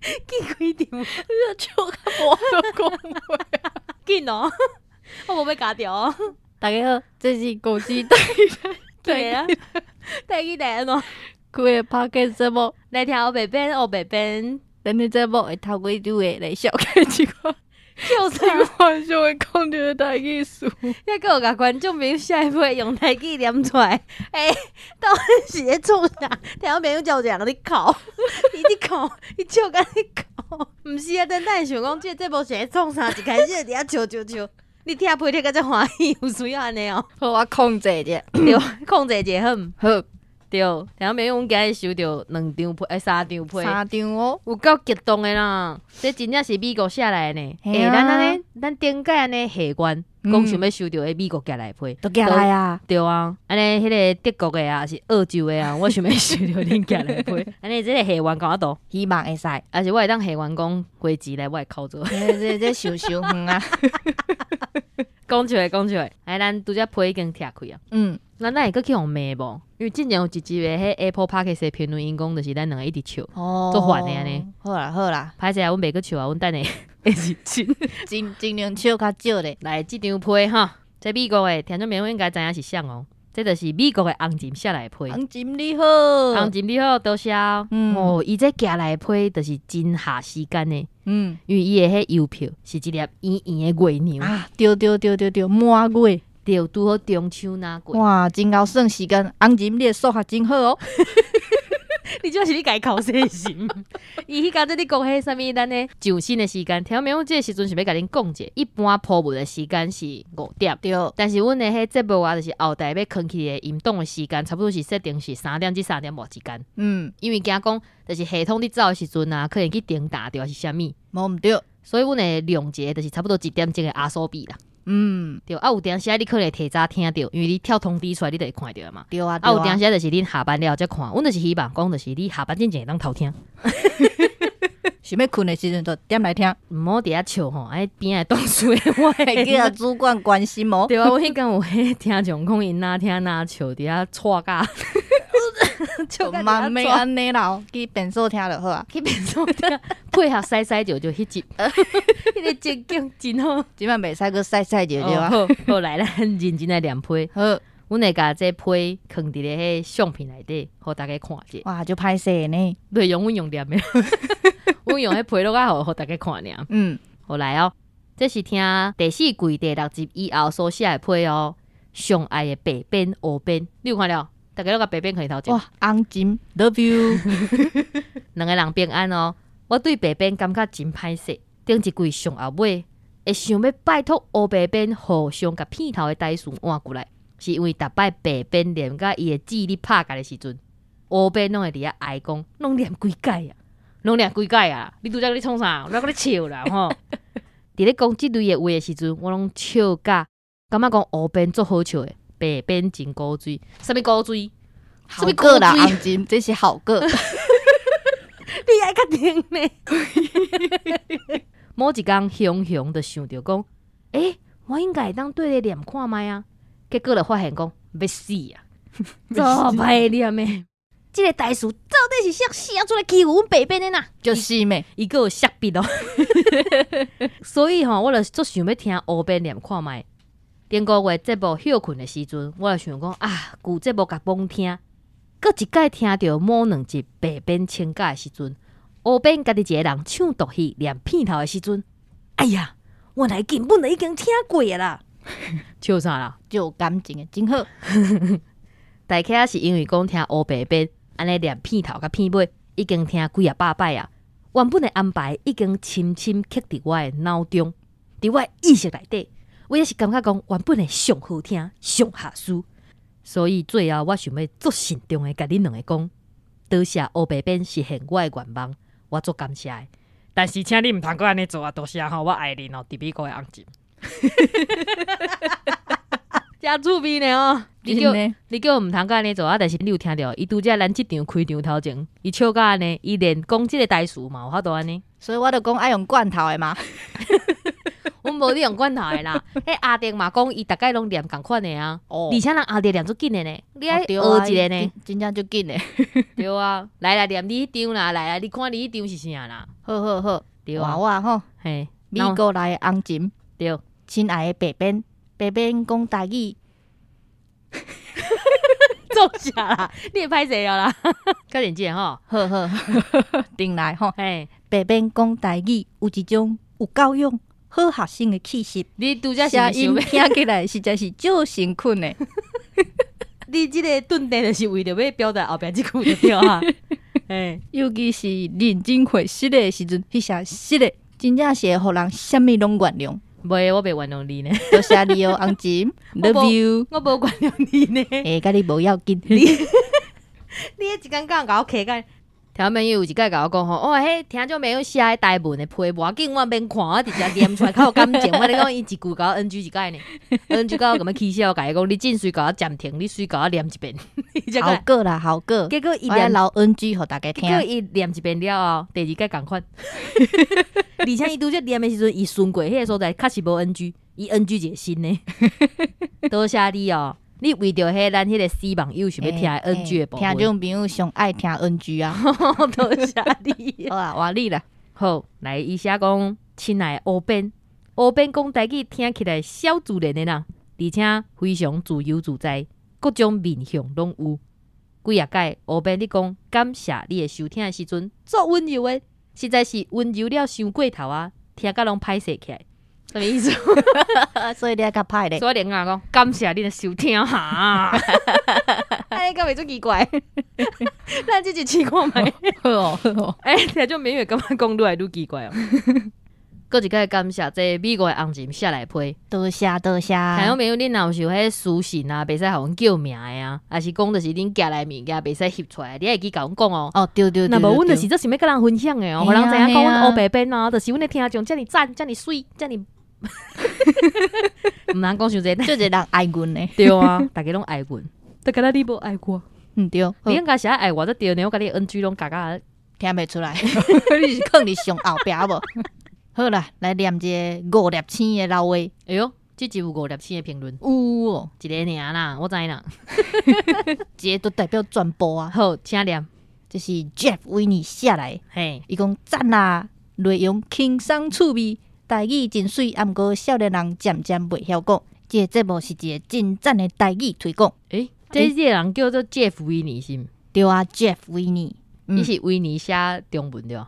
见开电话，我讲开，紧哦，我无要假调。大家好，这是恭喜大家，对啊，太简单咯。佮伊拍开直播，来听我白班，我白等你直播会陶醉，就会来笑开一挂。就 是我就会控制台计数，一个甲观众友下一辈用台计念出来，哎，底是咧创啥？听我朋友叫两个 在哭，伊在哭，伊笑甲在哭。毋是啊？等咱想讲这这部是咧创啥？一开始伫遐笑笑笑，你听配的个在欢喜有要安尼哦？好，我控制对，控制好毋好。对，听后没有，我们家收到两张票，哎，三张哦，有够激动的啦，这真正是美国下来呢，哎，咱咱咱顶盖安尼下关。讲想要收到诶美国寄来批，都寄来啊，着啊，安尼迄个德国诶啊，是澳洲诶啊，我想要收到恁寄来批，安尼即个海员讲啊倒希望会使，而是我会当海员讲规矩来，我会靠做，这这想想远啊，讲出来讲出来，哎，咱拄则批已经拆开啊，嗯。咱那会个去互骂无？因为之前有一集诶，迄 Apple Park 诶评论因讲就是咱两个一直笑，哦，做烦诶安尼。好啦好啦，歹势啊，阮袂个笑啊，阮等下。真真量笑较少咧。来即张批吼，这美国诶听众朋友应该知影是啥哦，这就是美国诶红金下来批，红金你好，红金你好，多嗯，哦，伊这寄来批就是真下时间呢，嗯，因为伊诶迄邮票，是一粒圆圆诶月亮啊，丢丢丢丢丢，满月丢拄好中秋那过。哇，真够算时间，红金你诶数学真好哦。你就是你改考试型，伊迄角这你讲迄啥物咱呢？上新的时间，听明我个时阵是欲甲恁讲者，一般铺步的时间是五点，但是阮诶迄节目啊，就是后台要空起的运动的时间，差不多是设定是三点至三点五之间。嗯，因为惊讲就是系统你的诶时阵啊，可能去点打掉是啥物，无毋对，所以阮的两节就是差不多一点钟的阿苏比啦。嗯，对啊，有当时啊，你可能提早听到，因为你跳通知出来，你就会看到嘛。对啊，啊，有当时啊，就是恁下班了才看，阮著是希望讲著是你下班之前会当偷听。想要困的时阵，就点来听，毋好伫遐笑吼，哎，边来读书，我还叫主管关心我，对哇？我迄间我迄听状讲因哪听哪笑伫遐错噶，就慢慢安尼老，去变数听就好啊，去变数听，配合晒晒就就迄集，迄个哈哈真强真好，即摆袂使去晒晒就对哇？后来了认真来练配。我会个在批藏伫咧迄相片内底，互大家看者。哇，就拍摄呢？对，用阮用点诶，阮用迄批落来互互大家看俩。嗯，好来哦。这是听第四季第六集以后所写诶批哦。上爱诶白边、欧边，你看了？大家那个白边可以头前哇，红金 Love you。两个人平安哦。我对白边感觉真歹势，顶一季上后尾会想要拜托乌白边互相甲片头诶袋鼠换过来。是因为打摆白边连家，伊个智力拍架的时阵，乌边拢会伫遐哀讲，拢念几盖啊，拢念几盖啊！你拄在个你冲啥？我了个你笑啦吼！伫咧讲即类个话个时阵，我拢笑甲感觉讲乌边足好笑诶？白边真古锥，啥物锥？追？好个啦，真，这是好个。你爱较甜呢？莫志刚雄雄的想着讲，哎，我应该当对咧念看麦啊。结果了发现讲要死啊，做歹你阿妹，这个大叔到底是写写出来欺负我们北边的呐？就是咩，一个傻逼咯。所以吼，我了就想要听乌边念看麦。顶个月这目休困的时阵，我就想讲啊，古这目甲崩听，搁一改听到某两集北边请假的时阵，乌边家己一个人唱独戏念片头的时阵，哎呀，原来根本都已经听过了。笑啥啦？就感情真好。大家是因为讲听欧白贝，安尼念片头甲片尾，已经听几啊百摆啊，原本的安排已经深深刻伫我诶脑中，伫我意识内底。我也是感觉讲原本上好听、上下适，所以最后我想要做慎重诶，甲恁两个讲，多谢欧白贝实现我诶愿望，我做感谢。但是，请你毋通过安尼做啊，多谢吼，我爱你哦，第二个安静。哈哈哈！哈，加粗笔呢？哦，你叫你叫我通谈干呢？走啊！但是你有听着伊拄则咱即场开场头前，伊甲安尼，伊连讲即个代数嘛，法度安尼。所以我就讲爱用罐头的嘛。阮 无得用罐头啦。迄 阿爹嘛讲伊逐概拢念共款的啊。哦，以前人阿爹念足紧的呢，你还学一个呢，真正足紧的。对啊，来来念你迄张啦，来来，你看你迄张是啥啦？好好好，对啊，哇哈，嘿，美国来红静，对。亲爱的北边，北边讲大意，坐 下啦！你也拍坐啦！快点见哈，呵呵，进来吼。哎，北边讲大意，有一种有高勇、好学生的气息。你则声音听起来实在是叫辛苦呢。你即个顿地就是为要表达后句这对啊。哎，尤其是认真回失的时阵，迄声失的真正是互人下物拢原谅。袂，我袂原谅你呢。多谢你哦红姐 Love you。我无原谅你呢。诶，甲你无要紧，你 你一工间讲讲，OK，听朋友有一个甲我讲吼，哇、迄听种朋友写诶台文诶批无要紧，我免看，我直接念出来，较有感情。我咧讲伊一句甲我 NG 一届呢，NG 甲我咁样起笑，甲伊讲你真水甲我暂停，你水甲我念一遍。伊 好过啦，好过。结果伊遐老 NG 互大家听。叫伊念一遍了后，第二届共款。而且伊拄则念诶时阵，伊顺过迄个所在，确实无 NG，伊 NG 一个新诶，多谢你哦。你为着迄咱迄个死网又想要听 N G，听这种朋友上爱听 N G 啊！多谢你。好啊，瓦你啦，好来伊写讲，亲爱欧宾，欧宾讲大吉听起来小自然的啦，而且非常自由自在，各种面向拢有。几啊界欧宾你讲感谢你的收听的时阵，做温柔的，实在是温柔了伤过头啊！听甲拢歹势起。来。什么意思？所以你较歹咧。所以人家讲感谢你的收听哈、啊。哎、欸，个袂做奇怪，咱自己试看麦。好哦，好哦。哎、欸，听就美女感觉讲愈来愈奇怪哦。个一个感谢这美国的红警下来批，多谢多谢。听有朋友，你若有是迄私信啊，袂使互阮叫名的啊，抑是讲的是恁寄来物件，袂使翕出来，你会记甲阮讲哦。哦，对对对那无，阮就是做想要甲人分享的哦，互、人知影讲阮乌白边啊，就是阮的听众，遮尔赞，遮尔水，遮尔。毋 通讲，想这，就这人爱阮呢。对啊，逐 家拢爱阮，都跟他你无爱我，毋对，人家写爱我，都对呢，我跟你 NG 拢假假，听袂出来，你是看你上后壁无？好啦，来念个五点星的老话，哎哟，即只有五点星的评论，呜，个年啦，我知啦，个都代表全部啊。好，请念，就是 Jeff 为你写来，嘿，伊讲赞啦，内容轻松趣味。代言真水，啊，毋过少年人渐渐袂晓讲，即个节目是一个真正的代言推广。哎，这个人叫做 Jeff Winnie 对啊，Jeff w i n n i 是维尼写中文对？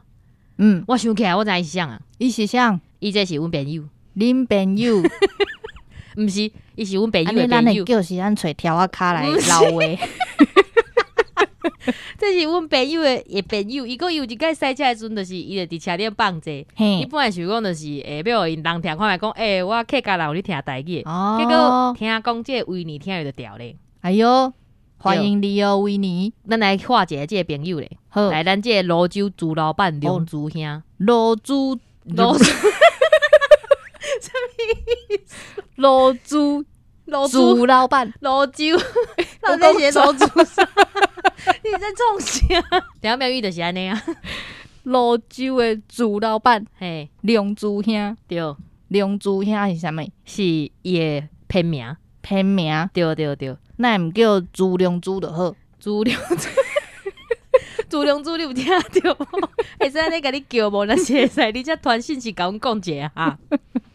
嗯，我想起来，我知伊是想啊，伊是想，伊这是阮朋友，恁朋友，毋 是，伊是阮朋友。你那那叫是咱揣条啊骹来捞诶。这是阮朋友诶朋友伊佫有一摆驶车诶时阵著是伊著伫车顶放者哼伊本来想讲著是会要互因翁听看觅讲诶我客家人有咧听代志哦结果听讲这个为尼听会着调咧哎哟欢迎你哦维尼咱来喝者这个朋友咧好来咱这个泸州朱老板龙珠兄泸州，卤珠啥物卤珠猪老板，老州，老在写猪，你在种虾？两秒玉就是安尼啊？老州的猪老板，嘿，梁猪兄，对，梁猪兄是啥物？是野片名，片名，对对对，那唔叫猪梁猪就好，猪梁猪，猪梁猪，你有听着？会使安尼甲你叫无是会使，你这传信息甲阮讲者解哈？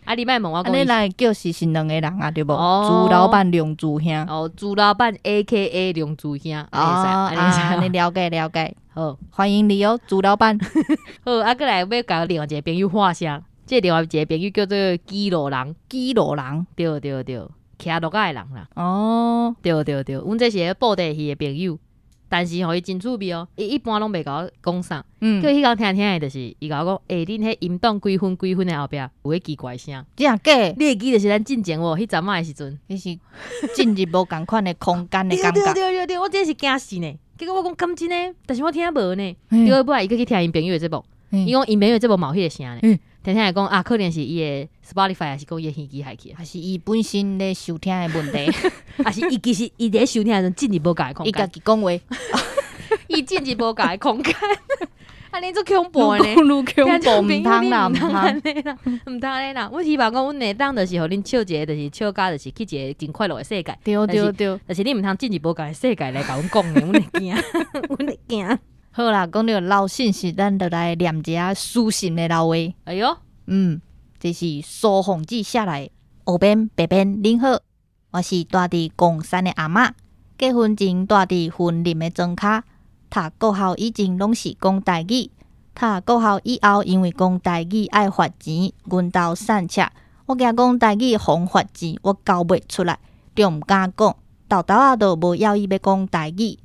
啊，你卖问我刚来叫是是两个人啊，对不？朱老板梁柱兄，哦，朱老板 A K A 梁柱兄，哦哦安你了解了解，好，欢迎你哦，朱老板。好，啊，哥来要搞外一个朋友画像，这外一个朋友叫做基佬人，基佬人，对对对，落来的人啦。哦，对对对，阮这是布袋戏的朋友。但是吼伊真趣味哦，一一般拢袂甲讲啥，嗯，叫伊讲听听诶，就是伊甲我讲，哎，恁迄音动几分几分诶后壁，有迄奇怪声，即下过，你会记着是咱进前哦，迄阵仔诶时阵，迄是进入无共款诶空间诶 感觉，对对对对，我真是惊死呢，结果我讲感情呢，但是我听无呢，因为不啊，个去听因朋友诶节目，伊讲因朋友节目部迄个声呢。天天来讲啊，可能是伊的 Spotify，还是讲伊耳机害去，还是伊本身咧收听的问题，还是伊其实伊咧收听阵进一无改空间，伊家己讲话，进一部改空间，啊，你做广播咧，录广播唔通啦，唔通啦，唔通尼啦。我希望讲，阮内当的是互恁一个，就是笑假，就是去一个真快乐的世界，对对对，但是恁毋通进一部的世界来甲阮讲，阮会惊，阮会惊。好啦，讲到老信息，咱就来念下书信的老话。哎哟，嗯，这是苏红记下来。后边，别边，您好，我是大伫贡山的阿嬷，结婚前，大伫云林的庄卡，读高校以前拢是讲大义，读高校以后因为讲大义爱罚钱，阮到散赤。我惊讲大义，红罚钱，我交袂出来，就毋敢讲。豆豆阿都无要伊要讲大义。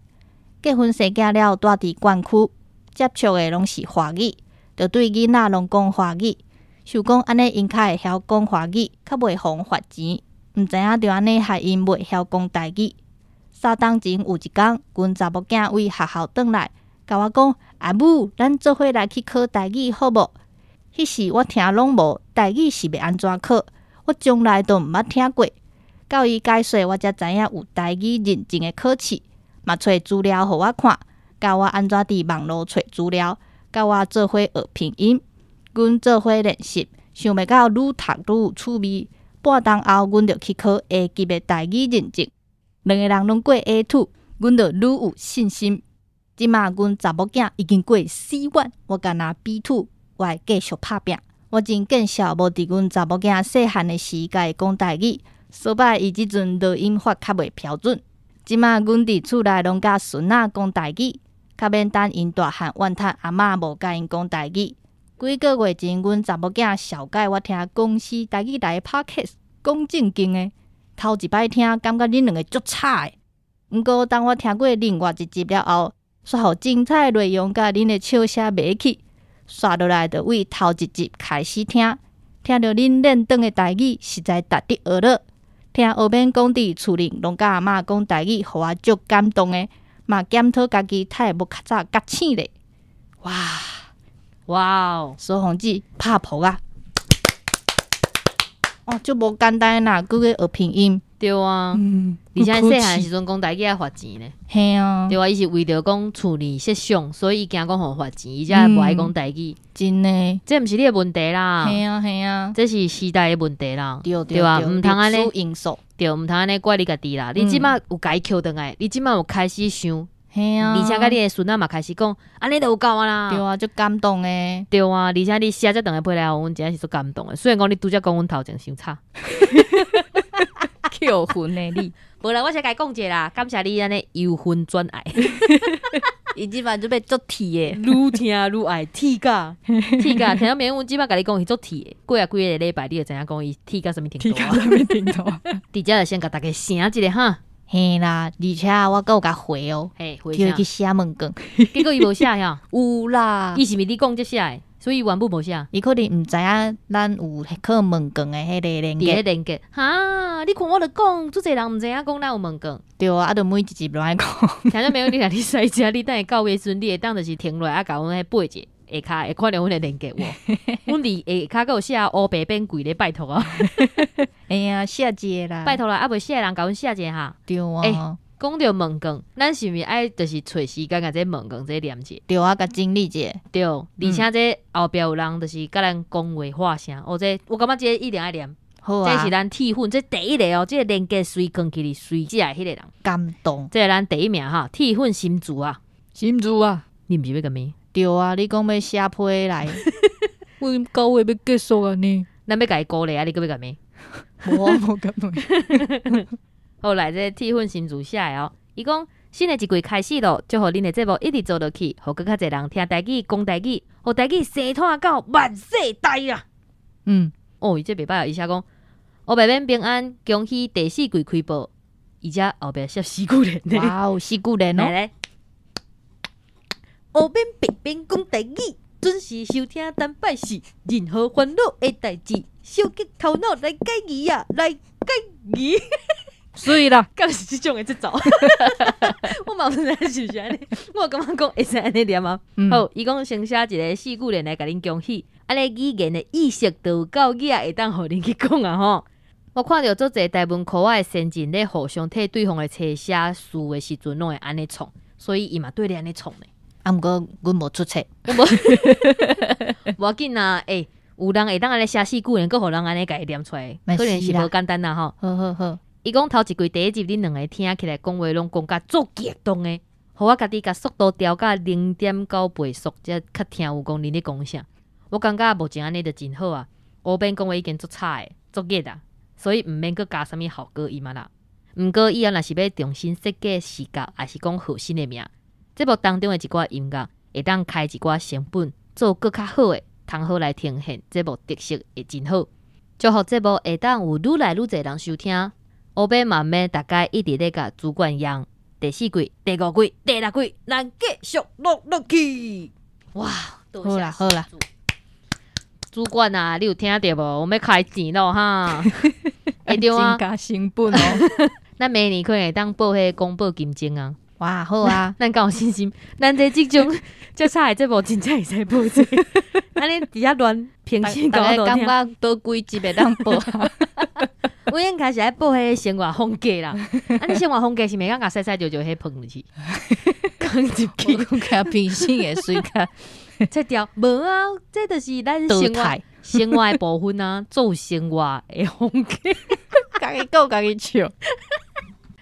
结婚生囝了，住伫县区，接触的拢是华语，就对囡仔拢讲华语。想讲安尼，因较会晓讲华语，较袂妨罚钱。毋知影就安尼，还因袂晓讲台语。三当前有一天，阮查某囝为学校转来，甲我讲阿母，咱做伙来去考台语好无？”迄时我听拢无，台语是要安怎考？我从来都毋捌听过。到伊解说，我才知影有台语认证的考试。嘛，找资料互我看，教我安怎伫网络找资料，教我做伙学拼音，阮做伙练习，想袂到愈读愈有趣味。半冬后，阮着去考下级的代理认证，两个人拢过 A two，阮着愈有信心。即嘛，阮查某囝已经过 C one，我敢若 B two，我继续拍拼。我真见笑无伫阮查某囝细汉的时间讲代语，说白，伊即阵录音发较袂标准。即马阮伫厝内拢甲孙仔讲代志，较免等因大汉怨叹阿嬷无甲因讲代志。几个月前阮查某囝小盖，我听公司代志来的 podcast 讲正经的，头一摆听感觉恁两个足差。毋过当我听过另外一集了后，煞好精彩内容，甲恁的笑声袂去，刷落来就为头一集开始听，听着恁认真诶代志，实在值得学了。听后边讲伫厝里拢甲阿嬷讲志，互我足感动诶，嘛检讨家己太无较早觉醒咧。哇哇哦，小红纸拍破啊，哦，足无简单啦，佮个学拼音。对啊，而且细汉时阵讲大家还发钱呢，系啊，对啊，伊是为着讲处理事项，所以伊惊讲互罚钱，伊才无爱讲大家。真嘞，这唔是你的问题啦，系啊系啊，这是时代的问题啦，对对对，因素对，唔通安尼怪你家己啦，你起码有解扣的哎，你起码有开始想，系啊，而且个你的孙阿妈开始讲，阿你都高啊啦，对啊，就感动哎，对啊，而且你写这等个配料，我们真是足感动的，虽然讲你拄只讲我们头前先差。有分诶，你，无啦，我先甲伊讲者啦，感谢你安尼有魂转爱，伊即满准备做铁诶，愈听愈爱铁噶，铁噶，听到面我即摆甲你讲伊做铁诶，过啊过个礼拜，你要知影讲伊铁噶什物停？题噶物停住。底 家就先甲大家写一即个哈，嘿啦，而且我有甲回哦，嘿，回去写问卷，结果伊无写呀，有啦，伊是毋是你讲这诶。所以原本无写伊可能毋知影咱有迄个问卷诶迄个链接链接哈你看我都讲拙济人毋知影讲咱有问卷对啊啊着每一集着爱讲听说每一日甲你使食你等下到迄阵你会当着是停落来啊甲阮迄背者下骹会看着阮诶链接无 阮伫下骹佫有写乌白变鬼咧拜托啊会啊写者啦拜托啦啊未写诶人甲阮写者哈对啊讲着问卷咱是毋是爱著是揣时间甲即个问卷即个念者着啊甲整理者着而且即后壁有人著是甲咱讲话话声哦即我感觉即个一定爱念好啊即是咱铁粉即第一个哦即个连加随卷起哩随食诶迄个人感动即个咱第一名哈铁粉心主啊心主啊你毋是要干嘛对啊你讲要写批来阮讲 话要结束啊呢咱要甲伊鼓励啊你佫要干嘛 我无感动后来这替换新主写诶哦，伊讲新的一季开始咯，就福恁的节目一直做落去，互更较侪人听大记、讲大记，互大记生透啊到万世代啊。嗯，哦，伊这袂歹啊，伊写讲，我白边平安恭喜第四季开播，伊且后边是四故人，哇，四故人哦。后边北边讲大记，准时收听单拜四，任何烦恼的代志，收极头脑来解疑啊，来解疑。所以啦，敢是即种的节奏，我嘛毋知影是是安尼，我感觉讲会使安尼念啊。好，伊讲先写一个四句，来来甲恁恭喜。安尼语言的意识度到，伊也会当互恁去讲啊。吼，我看着遮侪大文科，我会先伫咧互相替对方的册写书的时阵拢会安尼创。所以伊嘛对你安尼创的，啊毋过阮无出册，我无 无要紧啊，诶，有人会当安尼写四句，然后互人安尼甲伊念出来，可能是无简单啊吼，好好好。伊讲头一季第一集，恁两个听起来讲话拢讲甲足激动诶，互我家己甲速度调到零点九倍速，才较听有讲恁咧讲啥。我感觉目前安尼着真好啊！我边讲话已经足差诶，足假啊，所以毋免阁加啥物好歌伊嘛啦。毋过伊啊，若是要重新设计视角，还是讲核心诶名？这部当中诶一寡音乐，会当开一寡成本做搁较好诶，通好来呈现这部特色会真好，就好这部会当有愈来愈侪人收听。我被妈妈大概一直在甲主管养，第四季、第五季、第六季，咱继续落落去。哇！好啦好啦，主管啊，你有听着无？我们要开钱咯哈，会着啊，加成本哦。咱明年可以当报个公布金晶啊？哇，好啊！咱敢有信心？咱这即种，即差的这无真正会使报钱。安尼伫遐乱平时搞到大家感觉倒规矩的当报？我经开始在播迄生活风格啦，啊！生活风格是每当下洗洗就就去捧去，刚就去看看平生的水客。这条无啊，这就是咱活生活的部分啊，做生活的风格，讲伊够讲伊笑，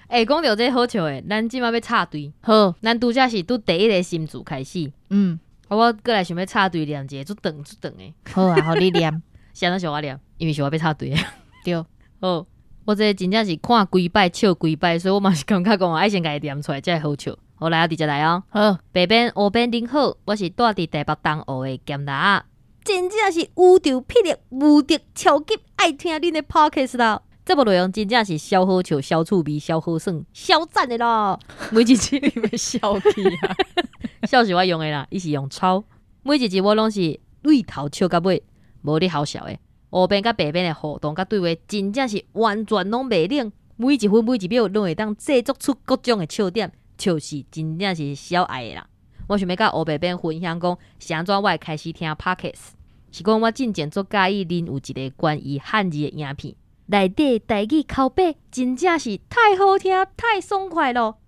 哎，讲到这好笑诶！咱即马要插队，好，咱拄则是拄第一个新组开始，嗯，我过来想要插队一节，就等就等诶，好啊，好你念，先 来想我念，因为想我要插队，对。哦，我这真正是看几摆笑几摆，所以我嘛是感觉讲，爱先家念出来，才会好笑。好来啊，直接来啊。好北边乌边顶好，我是住伫台北东湖的剑达，真正是有着霹雳，无敌超级爱听恁的 Podcast 啦。这部内容真正是小好笑、小趣味、小好耍、小赞的咯。每一集你要笑屁啊，笑是我用的啦，伊是用草，每一集我拢是对头笑到尾，无你好笑诶。欧边甲北边的互动甲对话，真正是完全拢袂冷，每一分每一秒拢会当制作出各种的笑点，笑是真正是小爱的啦。我想欲甲欧北边分享讲，上怎我会开始听 parkes，是讲我进前做介意，恁有一个关于汉字的影片，底诶台语口白，真正是太好听太爽快咯。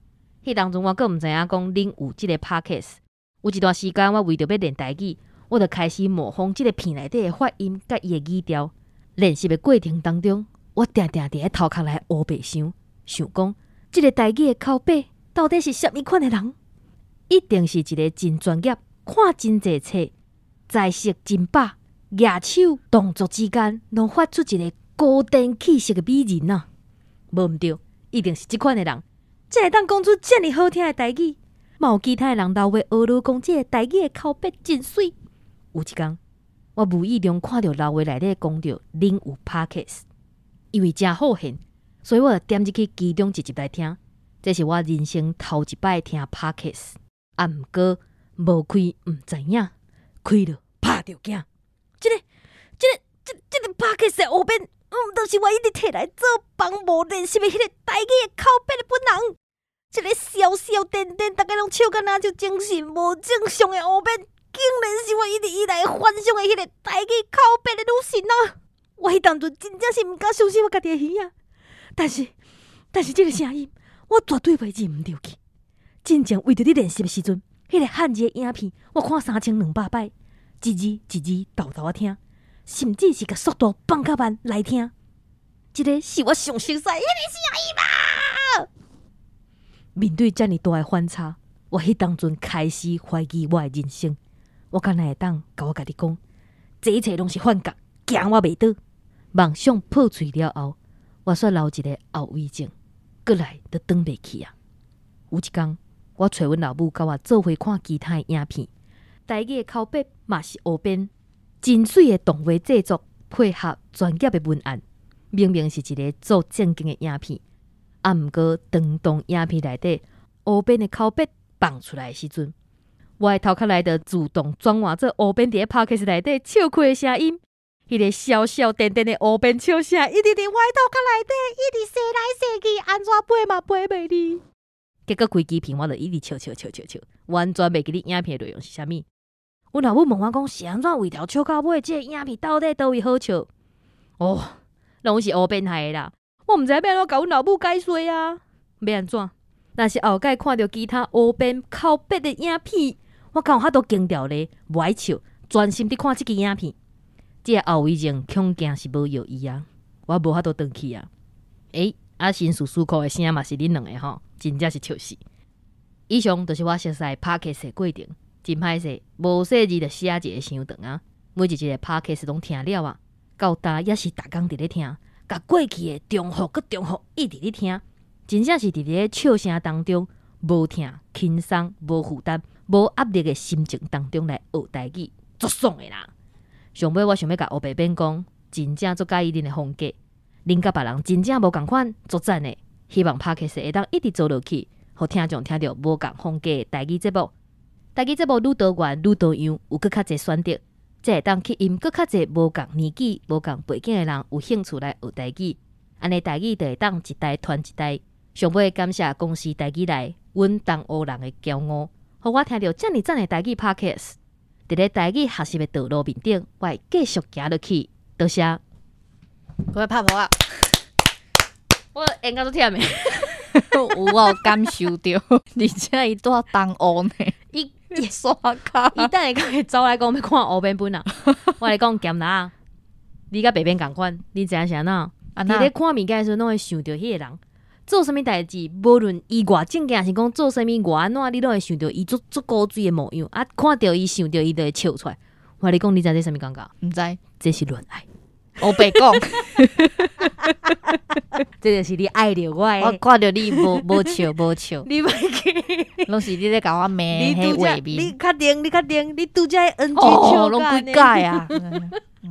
迄当中我更毋知影讲恁有即个 parkes，有一段时间我为着要练台语。我就开始模仿即个片内底的发音甲伊的语调。练习的过程当中，我定定伫诶头壳内乌白想，想讲，即个台语的口白到底是什物款的人？一定是一个真专业、看真侪册、知识真饱、牙手动作之间，拢发出一个高登气息的美人呐。无毋对，一定是即款的人。才当讲出遮尔好听的台语，其他的人到位，学鲁讲，即个台语的口白真水。有一天我无意中看到老话内底讲着恁有拍克斯因为诚好现所以我就点入去其中一集来听这是我人生头一摆听拍克斯啊毋过无开毋知影开了拍着惊。即个即个即即个拍克斯诶后边毋都是我一直摕来做梦无认识诶迄个大家的口笔的本人即个笑笑停停逐个拢笑到若就精神无正常诶后边竟然是我一直以来幻想的迄个台起口罩的女神啊！我迄当阵真正是毋敢相信我家己的耳啊！但是，但是即个声音，我绝对袂忍毋住去。真正为着你练习的时阵，迄个汉剧影片，我看三千两百摆，一字一字读给仔听，甚至是甲速度放较慢来听。即个是我上熟悉迄个声音吧？面对遮尔大的反差，我迄当阵开始怀疑我的人生。我若会当，甲我家己讲，这一切拢是幻觉，惊我袂倒。梦想破碎了后，我说留一个后遗症，过来都登袂起啊。有一工，我揣阮老母，甲我做伙看其他的影片，大个口笔嘛是后边，真水的动画制作配合专业的文案，明明是一个做正经的影片，啊毋过当当影片内底后边的口笔放出来时阵。外头壳内的自动转换做乌边拍一抛开始内底笑开的声音，迄个笑笑癫癫的乌边笑声，一直伫外头壳内底，一直笑来笑去，安怎背嘛背袂哩？结果开机屏我着一直笑笑笑笑笑，完全袂记哩影片内容是啥物？阮老母问我讲，是安怎为条笑到尾，个影片到底倒位好笑？哦，拢是乌边害的啦，我毋知安怎甲阮老母解说啊，要安怎？若是后盖看到其他乌边靠背的影片。我靠，他都静掉嘞，不爱笑，专心伫看即个影片。即、这后遗症恐惊是无有意啊，我无法度等去啊。诶，阿新叔叔口的声嘛是恁两个吼，真正是笑死。以上就是我实在 parking 写规定，近拍写无设计的细节想等啊。每一只 p a r k i n 拢听了啊，到大也是逐工伫咧听，甲过去的重复搁重复一直咧听，真正是伫咧笑声当中无听轻松，无负担。无压力的心情当中来学台语，足爽诶啦！上尾我想要甲乌白变讲真正足介意恁的风格，恁甲别人真正无共款作战诶。希望拍起是会当一直做落去，互听众听着无共风格台语节目，台语节目愈多元愈多样，有更较侪选择，才会当吸引更较侪无共年纪、无共背景的人有兴趣来学台语。安尼台语就会当一代传一代。上尾感谢公司台语来，阮当乌人的骄傲。互我听着遮尔赞的台语拍 kiss 伫咧台语学习的道路面顶我会继续行落去多谢啊我会拍无啊 我会应该都听毋有我有感受着 而且伊带东学呢伊伊刷卡伊等会甲伊走来讲欲看黑板本啊我甲伊讲剑南你甲白冰共款你知影啥呢安尼伫咧看物件诶时阵拢会想着迄个人做啥物代志，无论伊偌正经是讲做啥物，偌安怎，你拢会想到伊足足古锥的模样，啊！看着伊想着伊就会笑出来。我你讲你知这啥物感觉？毋知，这是恋爱，我白讲。这就是你爱着我，我看着你无无笑无笑，你咪去，拢是你咧甲我骂。你拄则，你确定，你确定，你独家 NG 笑拢鬼假啊？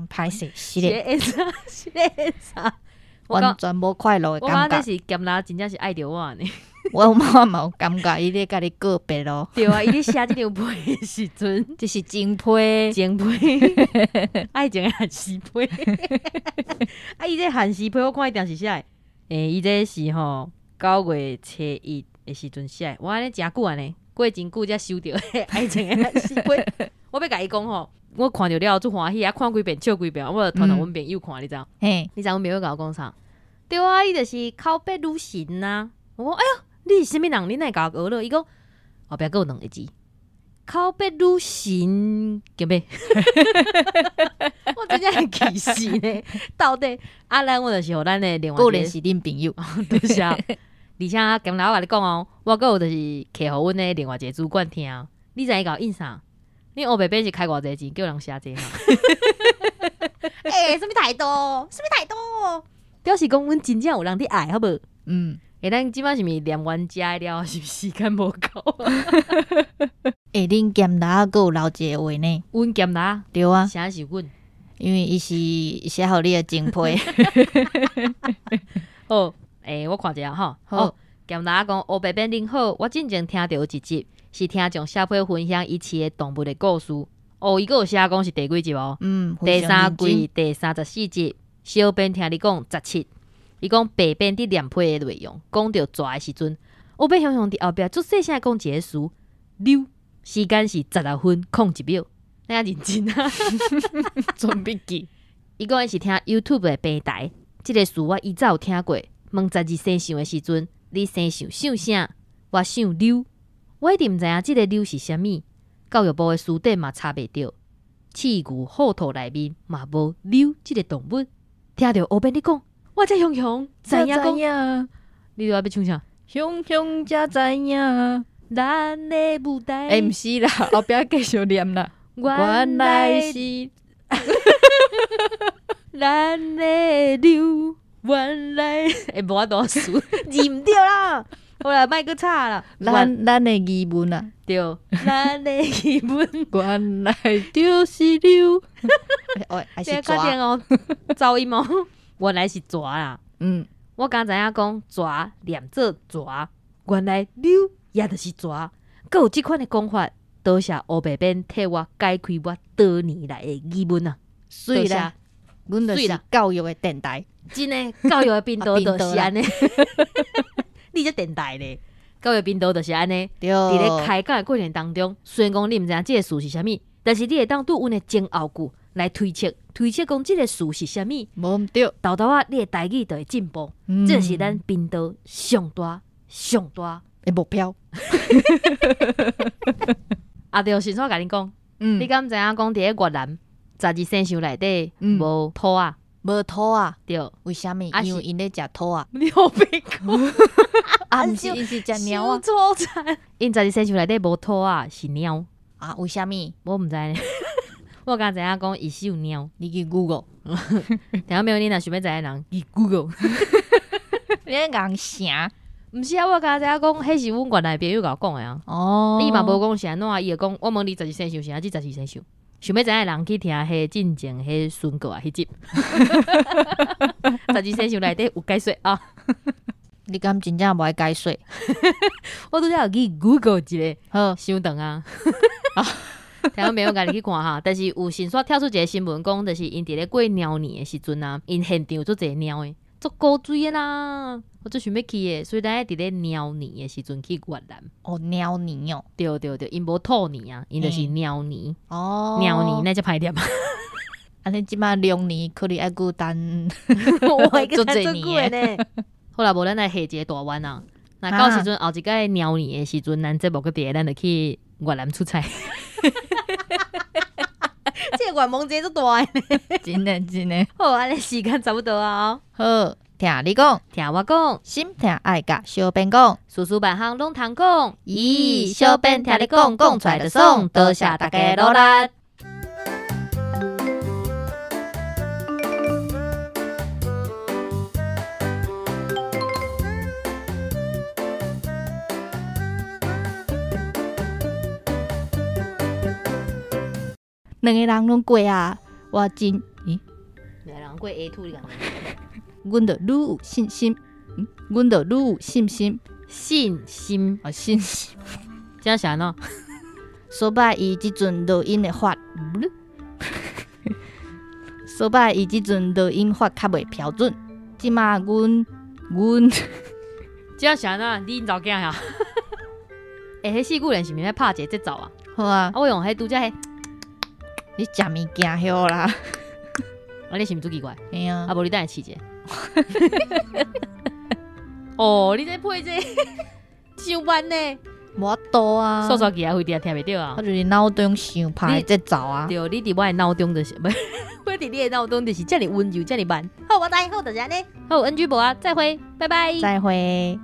歹势，系列，现 场，现场。完全无快乐的感觉。我妈是咸啦，真正是爱着我呢。我妈有感觉，伊咧甲你告别咯。对啊，伊咧写即条批时阵，就 是真批，真批。爱情系韩式批。啊，伊这韩式批，我看伊定是诶、诶。伊这是吼九月七一的时阵写。我安尼诚久安尼。我真久才收掉爱情的死鬼，我别改吼，我看着了后就欢喜，看几遍笑几遍，我同了我朋友看，你知道？你知阮朋友我讲啥？对啊，伊就是靠背镀神呐。我哎呀，你是什面能会甲我娱乐？伊讲，后壁要跟我弄靠背镀锌，干咩？我真系气死咧！到底阿兰，我就是互咱的，够联系定朋友，对不而且兼若我甲你讲哦我佫有就是客户阮诶另外一个主管听你知伊讲啥恁乌白白是开偌济钱叫人写者吼诶啥物态度啥物态度表示讲阮真正有人伫爱好无嗯诶咱即摆是毋是连冤家了是毋是时间无够啊诶 恁兼若阁有留者话呢阮兼若对啊啥是阮因为伊是写好你诶真皮哦。诶，我看一下吼，好，跟家讲，我白边恁好，我进前听着一集，是听从小会分享一切动物的故事。哦，一个写讲是第几集哦？嗯，第三季，第三十四集。小编听你讲十七，讲共北边的两的内容，讲到蛇的时阵，我被熊熊伫后壁做细声讲一结束，六时间是十六分控秒，表，你认真啊，准备 伊讲共是听 YouTube 的平台，即个词我前早听过。问自己想的时阵，你先想笑啥？我想溜，我一直不知影这个溜是啥物？教育部的书单嘛，查不着。刺骨虎兔内面嘛，无溜这个动物。听到后边的讲，我在熊熊怎知讲？你要要唱啥？熊熊才知影，咱的不台。哎，唔是啦，后边继续念啦。原来是 咱的溜。原来，会 无多事，字，认唔啦！好来卖个吵啦。咱咱的疑问啊，对，咱的疑问。原来就是丢，还是抓？赵一毛，原来是抓啊！嗯，我刚才讲抓两字抓，原来丢也都是抓。各有这款的功法，多谢欧北边替我解开我多年来的疑问啊！对啦。阮就是教育的电台，真诶，教育的频道就是安尼。你这电台咧，教育频道就是安尼。伫咧开讲的过程当中，虽然讲你毋知影即个事是啥物，但是你会当对阮的前后句来推测，推测讲即个事是啥物。无毋对，豆豆啊，你的代志就会进步。即是咱频道上大上大的目标。也啊、对，先甲你讲，嗯、你敢知影讲伫咧越南？杂志先生内底无兔啊，无兔啊，对，为什物？因为因咧食兔啊，你好悲苦，啊，毋是，因是食猫啊，拖产，因杂志先生内底无兔啊，是猫啊，为什物？我毋知。我刚知影讲伊是有猫，你去 Google，听到没有？你若想要知影人，你 Google，你讲啥？毋是啊，我刚知影讲，迄是阮原来朋友甲我讲诶啊。哦，伊嘛无讲啥，喏，伊会讲，我问你十二生肖啥？即十二生肖。想要知影人去听迄个进前迄个孙哥啊，迄集。十 二生肖内底有解说啊。你敢真正无爱解说？我拄则有去 Google 一下，好，稍等 啊。听湾朋友家己去看哈，但是有新刷跳出一个新闻，讲就是因伫咧过猫年诶时阵啊，因现场有做一个猫诶。做狗嘴啦，我最想要去诶，所以咱在滴个鸟年诶时阵去越南。哦，鸟年哦，对对对，因无兔年啊，因着是鸟年哦，鸟 年那叫歹点嘛。啊，你起码两年可以挨孤单，做年呢。后 来无咱来下一个大玩啊，那到时阵后一该鸟年诶时阵，咱再某个咧，咱着去越南出差。这愿望节都大呢，真的真的。好，安尼时间差不多啊。好，听你讲，听我讲，心听爱甲小兵讲，叔叔排行拢通讲。咦，小兵听你讲，讲出来就爽，多谢大家努力。两个人拢过啊，我真咦，两个人过 A two 哩干嘛？阮著愈有信心，嗯，阮著愈有信心，信心啊、信心，叫啥呢？说 吧，伊即 阵录音的话，说吧，伊即阵录音发较袂标准，即马阮阮，叫啥呢？你早惊呀？哎、欸，迄四句人是毋是拍者节奏啊？好啊我用迄拄则迄。你食物件好啦，啊，你是唔足奇怪，系啊，啊，无你带下试者。哦，你这配这 上班呢？无多啊，刷刷其他会店听未到啊。我就是闹钟想拍在走啊。对，你伫我的闹钟就是 不？我伫你的闹钟就是遮你温柔，遮你慢。好，我答应好大家呢。好，NG 宝啊，再会，拜拜，再会。